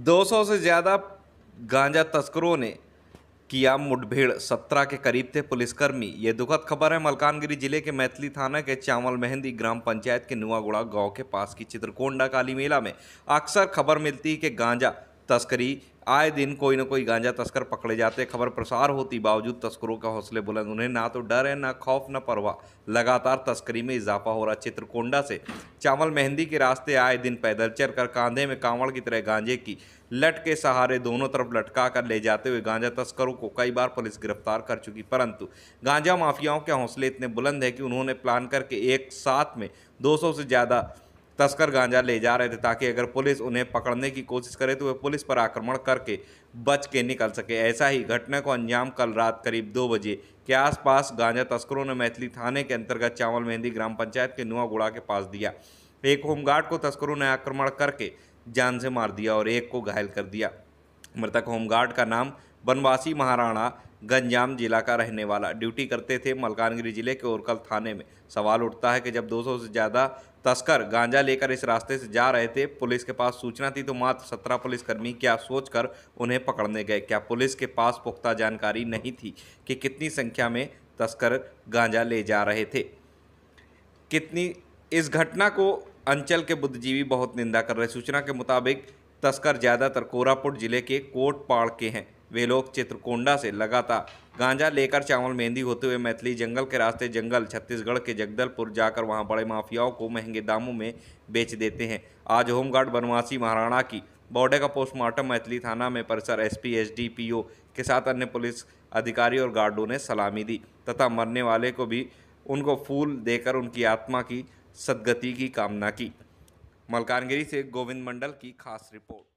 200 से ज़्यादा गांजा तस्करों ने किया मुठभेड़ सत्रह के करीब थे पुलिसकर्मी ये दुखद खबर है मलकानगिरी जिले के मैथिली थाना के चावल मेहंदी ग्राम पंचायत के नुआगुड़ा गांव के पास की चित्रकोंडा काली मेला में अक्सर खबर मिलती है कि गांजा तस्करी आए दिन कोई ना कोई गांजा तस्कर पकड़े जाते खबर प्रसार होती बावजूद तस्करों का हौसले बुलंद उन्हें ना तो डर है ना खौफ ना परवाह लगातार तस्करी में इजाफा हो रहा चित्रकोंडा से चावल मेहंदी के रास्ते आए दिन पैदल चल कर कांधे में कांवड़ की तरह गांजे की लट के सहारे दोनों तरफ लटका कर ले जाते हुए गांजा तस्करों को कई बार पुलिस गिरफ्तार कर चुकी परंतु गांजा माफियाओं के हौसले इतने बुलंद है कि उन्होंने प्लान करके एक साथ में दो से ज़्यादा तस्कर गांजा ले जा रहे थे ताकि अगर पुलिस उन्हें पकड़ने की कोशिश करे तो वे पुलिस पर आक्रमण करके बच के निकल सके ऐसा ही घटना को अंजाम कल रात करीब दो बजे के आसपास गांजा तस्करों ने मैथिली थाने के अंतर्गत चावल मेहंदी ग्राम पंचायत के नुआगुड़ा के पास दिया एक होमगार्ड को तस्करों ने आक्रमण करके जान से मार दिया और एक को घायल कर दिया मृतक होमगार्ड का नाम बनवासी महाराणा गंजाम जिला का रहने वाला ड्यूटी करते थे मलकानगिरी जिले के ओरकल थाने में सवाल उठता है कि जब 200 से ज़्यादा तस्कर गांजा लेकर इस रास्ते से जा रहे थे पुलिस के पास सूचना थी तो मात्र सत्रह पुलिसकर्मी क्या सोचकर उन्हें पकड़ने गए क्या पुलिस के पास पुख्ता जानकारी नहीं थी कि कितनी संख्या में तस्कर गांजा ले जा रहे थे कितनी इस घटना को अंचल के बुद्धिजीवी बहुत निंदा कर रहे सूचना के मुताबिक तस्कर ज़्यादातर कोरापुट जिले के कोटपाड़ के हैं वे लोग चित्रकोंडा से लगातार गांजा लेकर चावल मेहंदी होते हुए मैथिली जंगल के रास्ते जंगल छत्तीसगढ़ के जगदलपुर जाकर वहां बड़े माफियाओं को महंगे दामों में बेच देते हैं आज होमगार्ड बनवासी महाराणा की बॉर्डर का पोस्टमार्टम मैथिली थाना में परिसर एस पी के साथ अन्य पुलिस अधिकारी और गार्डों ने सलामी दी तथा मरने वाले को भी उनको फूल देकर उनकी आत्मा की सदगति की कामना की मलकानगिरी से गोविंद मंडल की खास रिपोर्ट